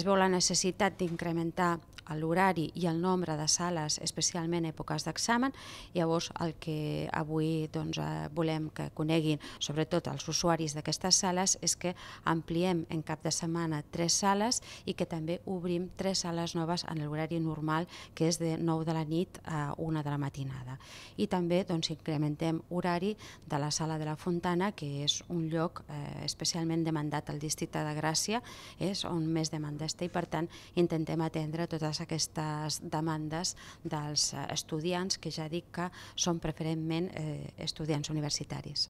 es veu la necessitat d'incrementar l'horari i el nombre de sales, especialment en èpoques d'examen, llavors el que avui doncs, eh, volem que coneguin, sobretot els usuaris d'aquestes sales, és que ampliem en cap de setmana tres sales i que també obrim tres sales noves en l'horari normal, que és de 9 de la nit a 1 de la matinada. I també doncs, incrementem horari de la sala de la Fontana, que és un lloc eh, especialment demandat al districte de Gràcia, és on més demanda està i per tant intentem atendre totes totes aquestes demandes dels eh, estudiants, que ja dic que són preferentment eh, estudiants universitaris.